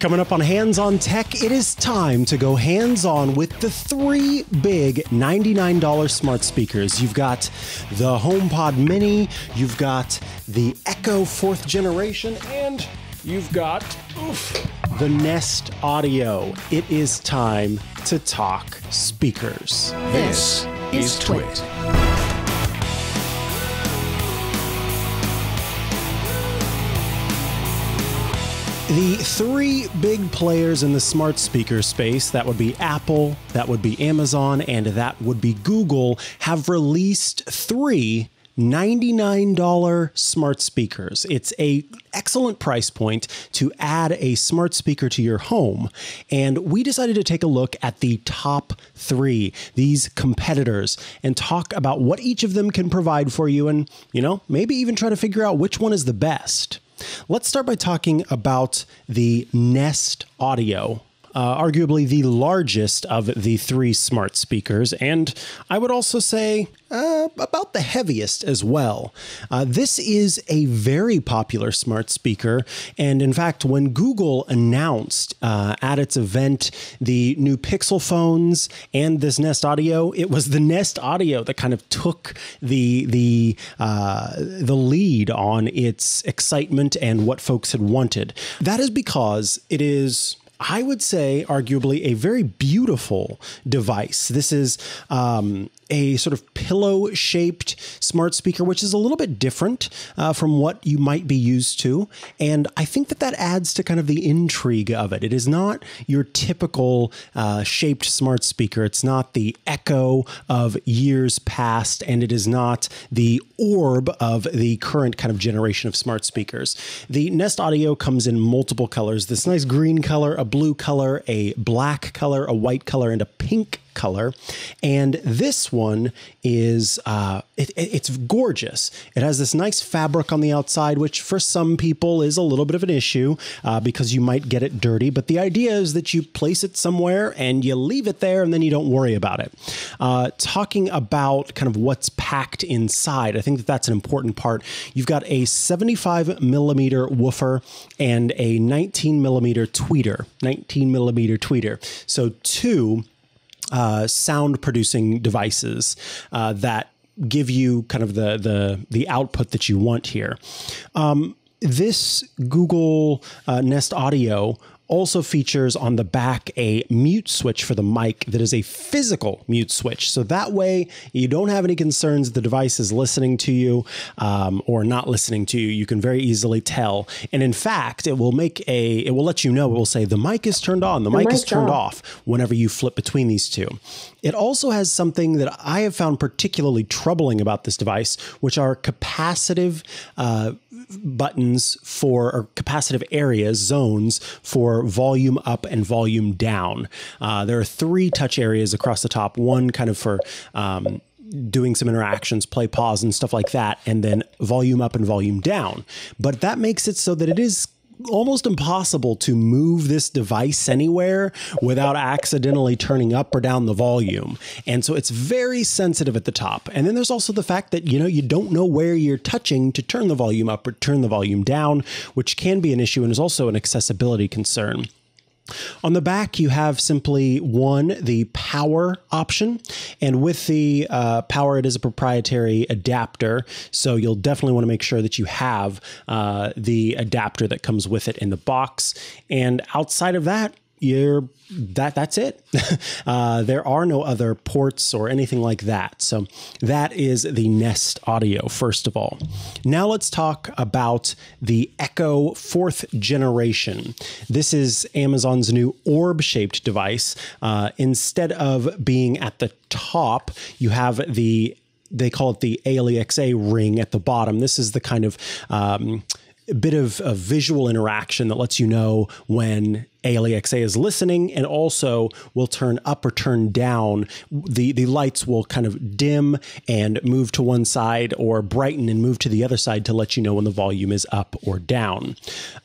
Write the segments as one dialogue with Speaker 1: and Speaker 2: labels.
Speaker 1: Coming up on Hands on Tech, it is time to go hands on with the three big $99 smart speakers. You've got the HomePod Mini, you've got the Echo fourth generation, and you've got oof, the Nest Audio. It is time to talk speakers. This is Twit. The three big players in the smart speaker space that would be Apple, that would be Amazon, and that would be Google have released three $99 smart speakers. It's a excellent price point to add a smart speaker to your home. And we decided to take a look at the top 3, these competitors and talk about what each of them can provide for you and, you know, maybe even try to figure out which one is the best. Let's start by talking about the Nest Audio uh, arguably the largest of the three smart speakers, and I would also say uh, about the heaviest as well. Uh, this is a very popular smart speaker, and in fact, when Google announced uh, at its event the new Pixel phones and this Nest Audio, it was the Nest Audio that kind of took the the uh, the lead on its excitement and what folks had wanted. That is because it is I would say, arguably, a very beautiful beautiful device. This is um, a sort of pillow shaped smart speaker, which is a little bit different uh, from what you might be used to. And I think that that adds to kind of the intrigue of it. It is not your typical uh, shaped smart speaker, it's not the echo of years past, and it is not the orb of the current kind of generation of smart speakers. The Nest Audio comes in multiple colors this nice green color, a blue color, a black color, a white white color into pink color. And this one is, uh, it, it, it's gorgeous. It has this nice fabric on the outside, which for some people is a little bit of an issue uh, because you might get it dirty. But the idea is that you place it somewhere and you leave it there and then you don't worry about it. Uh, talking about kind of what's packed inside, I think that that's an important part. You've got a 75 millimeter woofer and a 19 millimeter tweeter, 19 millimeter tweeter. So two uh, sound producing devices uh, that give you kind of the the the output that you want here. Um, this Google uh, Nest Audio also features on the back a mute switch for the mic that is a physical mute switch. So that way you don't have any concerns the device is listening to you um, or not listening to you. You can very easily tell. And in fact, it will make a, it will let you know, it will say the mic is turned on, the, the mic is turned off. off whenever you flip between these two. It also has something that I have found particularly troubling about this device, which are capacitive. Uh, buttons for or capacitive areas, zones for volume up and volume down. Uh, there are three touch areas across the top, one kind of for um, doing some interactions, play pause and stuff like that, and then volume up and volume down. But that makes it so that it is almost impossible to move this device anywhere without accidentally turning up or down the volume. And so it's very sensitive at the top. And then there's also the fact that, you know, you don't know where you're touching to turn the volume up or turn the volume down, which can be an issue and is also an accessibility concern. On the back, you have simply one, the power option. And with the uh, power, it is a proprietary adapter. So you'll definitely want to make sure that you have uh, the adapter that comes with it in the box. And outside of that, you're that that's it. uh, there are no other ports or anything like that. So that is the Nest Audio first of all. Now let's talk about the Echo fourth generation. This is Amazon's new orb-shaped device. Uh, instead of being at the top, you have the they call it the ALEXA ring at the bottom. This is the kind of um, bit of, of visual interaction that lets you know when ALEXA is listening and also will turn up or turn down. The, the lights will kind of dim and move to one side or brighten and move to the other side to let you know when the volume is up or down.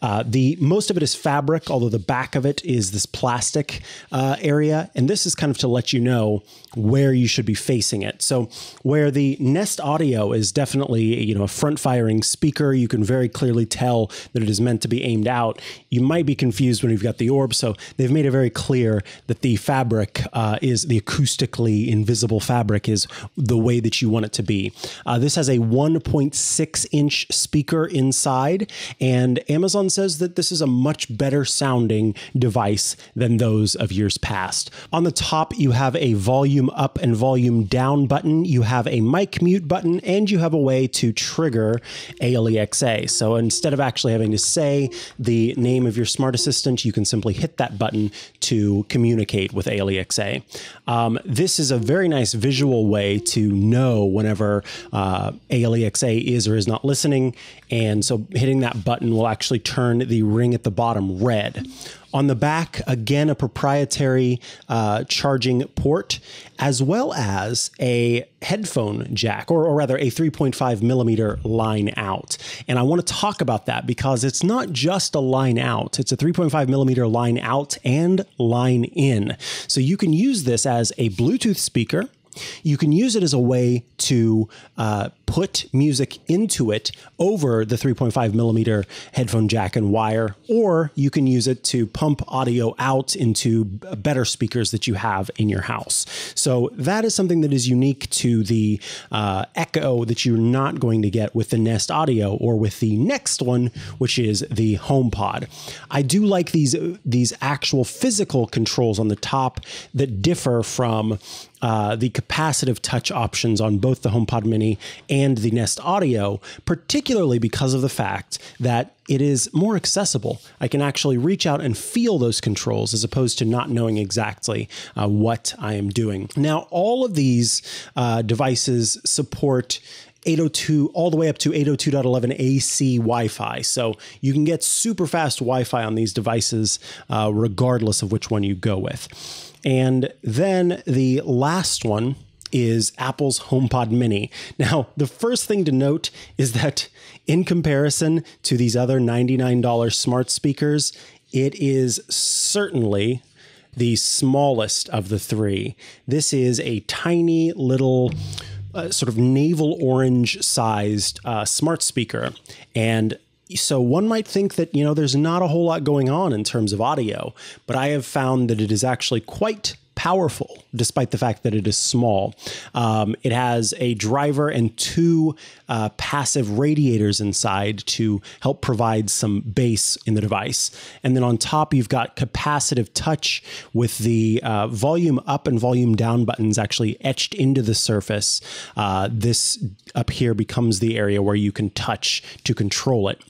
Speaker 1: Uh, the Most of it is fabric, although the back of it is this plastic uh, area. And this is kind of to let you know where you should be facing it. So where the Nest Audio is definitely, you know, a front firing speaker, you can very clearly tell that it is meant to be aimed out. You might be confused when you've got the the orb. So they've made it very clear that the fabric uh, is the acoustically invisible fabric is the way that you want it to be. Uh, this has a 1.6 inch speaker inside, and Amazon says that this is a much better sounding device than those of years past. On the top, you have a volume up and volume down button, you have a mic mute button, and you have a way to trigger ALEXA. So instead of actually having to say the name of your smart assistant, you can simply hit that button to communicate with AliXA. Um, this is a very nice visual way to know whenever uh, AliXA is or is not listening. And so hitting that button will actually turn the ring at the bottom red. On the back, again, a proprietary uh, charging port, as well as a headphone jack, or, or rather a 3.5 millimeter line out. And I want to talk about that because it's not just a line out, it's a 3.5 millimeter line out and line in. So you can use this as a Bluetooth speaker. You can use it as a way to uh, put music into it over the 3.5 millimeter headphone jack and wire, or you can use it to pump audio out into better speakers that you have in your house. So that is something that is unique to the uh, Echo that you're not going to get with the Nest Audio or with the next one, which is the HomePod. I do like these these actual physical controls on the top that differ from uh, the capacitive touch options on both the HomePod Mini and and the Nest Audio, particularly because of the fact that it is more accessible. I can actually reach out and feel those controls as opposed to not knowing exactly uh, what I am doing. Now, all of these uh, devices support 802 all the way up to 802.11 AC Wi-Fi. So you can get super fast Wi-Fi on these devices, uh, regardless of which one you go with. And then the last one is Apple's HomePod Mini. Now, the first thing to note is that in comparison to these other $99 smart speakers, it is certainly the smallest of the three. This is a tiny little. Uh, sort of navel orange sized uh, smart speaker. And so one might think that, you know, there's not a whole lot going on in terms of audio, but I have found that it is actually quite powerful, despite the fact that it is small. Um, it has a driver and two uh, passive radiators inside to help provide some bass in the device. And then on top, you've got capacitive touch with the uh, volume up and volume down buttons actually etched into the surface. Uh, this up here becomes the area where you can touch to control it.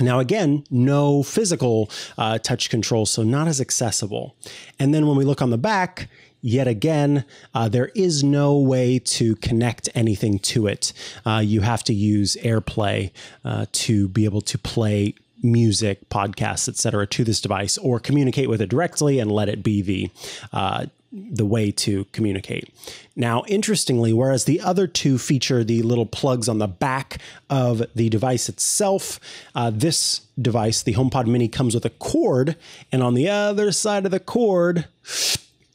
Speaker 1: Now, again, no physical uh, touch control, so not as accessible. And then when we look on the back, yet again, uh, there is no way to connect anything to it. Uh, you have to use AirPlay uh, to be able to play music, podcasts, etc., to this device, or communicate with it directly and let it be the uh, the way to communicate. Now, interestingly, whereas the other two feature the little plugs on the back of the device itself, uh, this device, the HomePod Mini, comes with a cord, and on the other side of the cord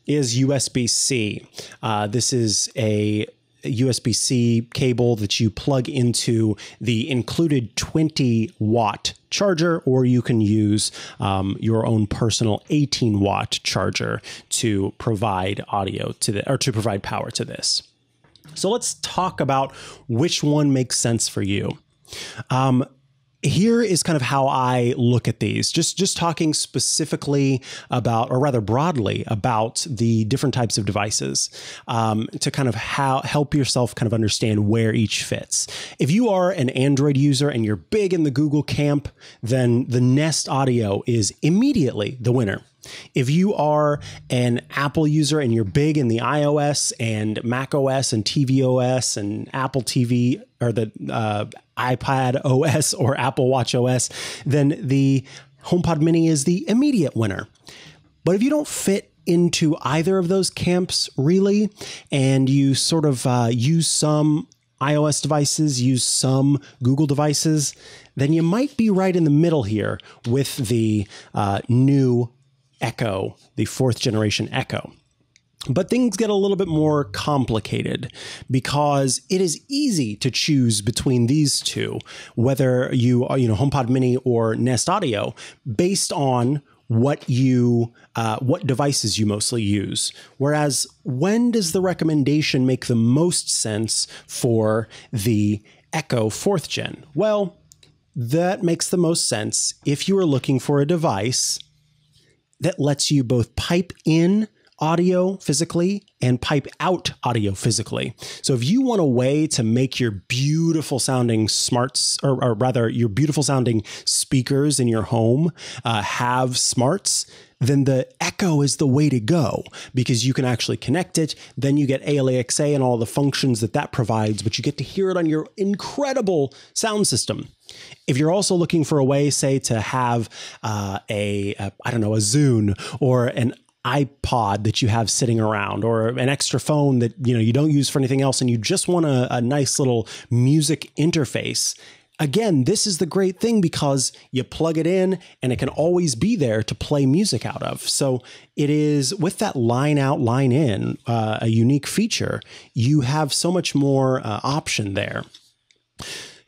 Speaker 1: is USB C. Uh, this is a USB C cable that you plug into the included 20 watt charger, or you can use um, your own personal 18 watt charger to provide audio to the or to provide power to this. So let's talk about which one makes sense for you. Um, here is kind of how I look at these. Just just talking specifically about, or rather broadly about the different types of devices um, to kind of how help yourself kind of understand where each fits. If you are an Android user and you're big in the Google camp, then the Nest Audio is immediately the winner. If you are an Apple user and you're big in the iOS and Mac OS and tvOS and Apple TV or the uh, iPad OS or Apple Watch OS, then the HomePod Mini is the immediate winner. But if you don't fit into either of those camps really, and you sort of uh, use some iOS devices, use some Google devices, then you might be right in the middle here with the uh, new Echo, the fourth generation Echo. But things get a little bit more complicated because it is easy to choose between these two, whether you are, uh, you know, HomePod Mini or Nest Audio, based on what you uh, what devices you mostly use whereas when does the recommendation make the most sense for the echo fourth gen well that makes the most sense if you are looking for a device that lets you both pipe in audio physically and pipe out audio physically. So if you want a way to make your beautiful sounding smarts, or, or rather your beautiful sounding speakers in your home uh, have smarts, then the Echo is the way to go because you can actually connect it. Then you get ALAXA and all the functions that that provides, but you get to hear it on your incredible sound system. If you're also looking for a way, say, to have uh, a, a, I don't know, a Zune or an iPod that you have sitting around or an extra phone that you know you don't use for anything else and you just want a, a nice little music interface again this is the great thing because you plug it in and it can always be there to play music out of so it is with that line out line in uh, a unique feature you have so much more uh, option there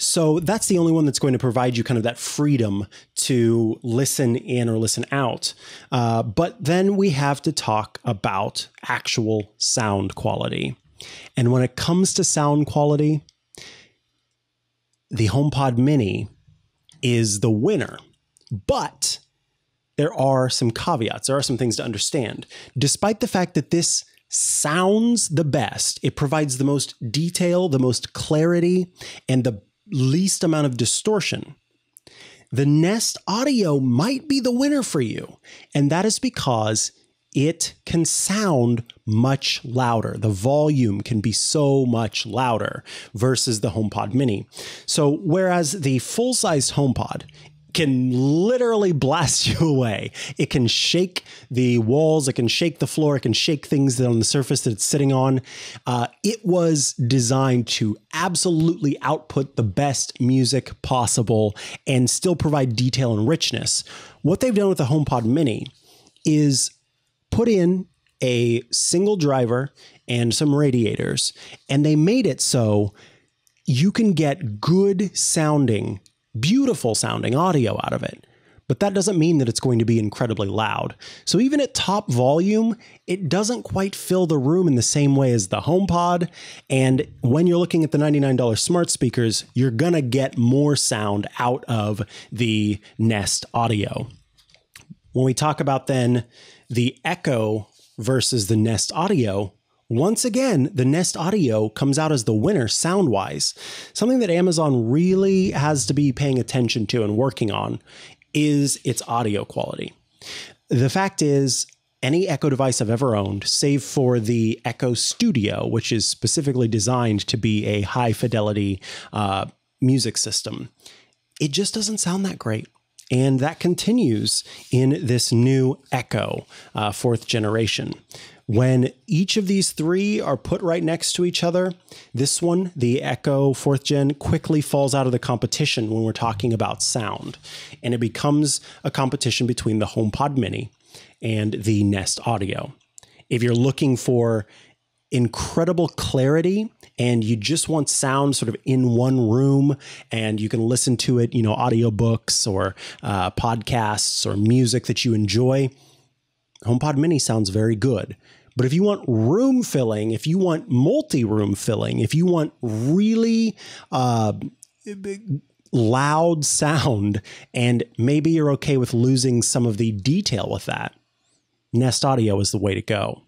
Speaker 1: so that's the only one that's going to provide you kind of that freedom to listen in or listen out. Uh, but then we have to talk about actual sound quality. And when it comes to sound quality, the HomePod Mini is the winner. But there are some caveats, there are some things to understand. Despite the fact that this sounds the best. It provides the most detail, the most clarity, and the least amount of distortion, the Nest Audio might be the winner for you. And that is because it can sound much louder. The volume can be so much louder versus the HomePod Mini. So, whereas the full sized HomePod can literally blast you away. It can shake the walls, it can shake the floor, it can shake things that on the surface that it's sitting on. Uh, it was designed to absolutely output the best music possible and still provide detail and richness. What they've done with the HomePod Mini is put in a single driver and some radiators, and they made it so you can get good sounding beautiful sounding audio out of it. But that doesn't mean that it's going to be incredibly loud. So even at top volume, it doesn't quite fill the room in the same way as the HomePod. And when you're looking at the $99 smart speakers, you're going to get more sound out of the Nest audio. When we talk about then the Echo versus the Nest audio, once again, the Nest Audio comes out as the winner sound wise. Something that Amazon really has to be paying attention to and working on is its audio quality. The fact is, any Echo device I've ever owned, save for the Echo Studio, which is specifically designed to be a high fidelity uh, music system, it just doesn't sound that great. And that continues in this new Echo uh, fourth generation. When each of these three are put right next to each other, this one, the Echo fourth gen, quickly falls out of the competition when we're talking about sound. And it becomes a competition between the HomePod Mini and the Nest Audio. If you're looking for incredible clarity and you just want sound sort of in one room and you can listen to it, you know, audiobooks or uh, podcasts or music that you enjoy, HomePod Mini sounds very good. But if you want room filling, if you want multi room filling, if you want really uh, loud sound, and maybe you're okay with losing some of the detail with that, Nest Audio is the way to go.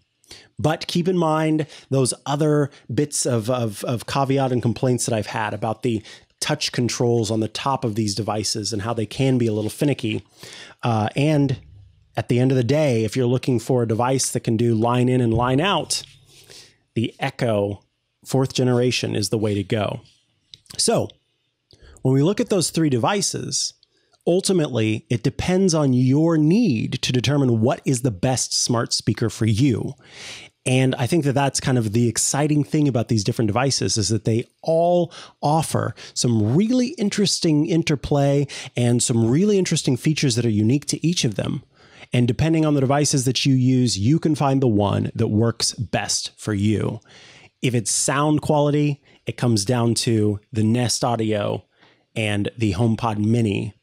Speaker 1: But keep in mind those other bits of, of, of caveat and complaints that I've had about the touch controls on the top of these devices and how they can be a little finicky. Uh, and at the end of the day, if you're looking for a device that can do line in and line out, the Echo fourth generation is the way to go. So, when we look at those three devices, ultimately it depends on your need to determine what is the best smart speaker for you. And I think that that's kind of the exciting thing about these different devices is that they all offer some really interesting interplay and some really interesting features that are unique to each of them. And depending on the devices that you use, you can find the one that works best for you. If it's sound quality, it comes down to the Nest Audio and the HomePod Mini.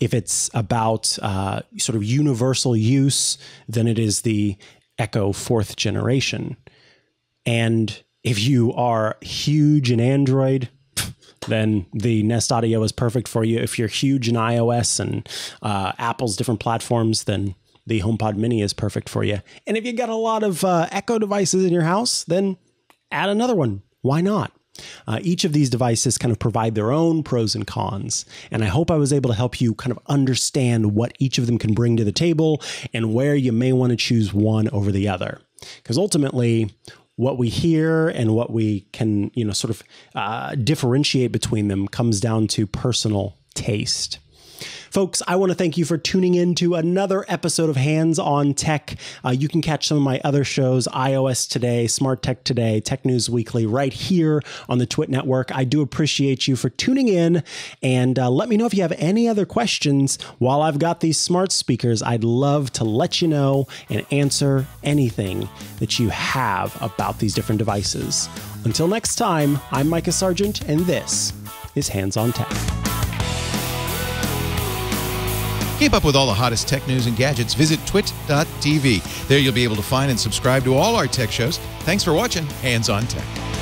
Speaker 1: If it's about uh, sort of universal use, then it is the Echo fourth generation. And if you are huge in Android, then the Nest Audio is perfect for you. If you're huge in iOS and uh, Apple's different platforms, then the HomePod Mini is perfect for you. And if you got a lot of uh, Echo devices in your house, then add another one. Why not? Uh, each of these devices kind of provide their own pros and cons. And I hope I was able to help you kind of understand what each of them can bring to the table and where you may want to choose one over the other. Because ultimately, what we hear and what we can, you know, sort of uh, differentiate between them comes down to personal taste. Folks, I want to thank you for tuning in to another episode of Hands on Tech. Uh, you can catch some of my other shows, iOS Today, Smart Tech Today, Tech News Weekly, right here on the Twit Network. I do appreciate you for tuning in and uh, let me know if you have any other questions while I've got these smart speakers. I'd love to let you know and answer anything that you have about these different devices. Until next time, I'm Micah Sargent, and this is Hands on Tech. Keep up with all the hottest tech news and gadgets. Visit twit.tv. There you'll be able to find and subscribe to all our tech shows. Thanks for watching Hands on Tech.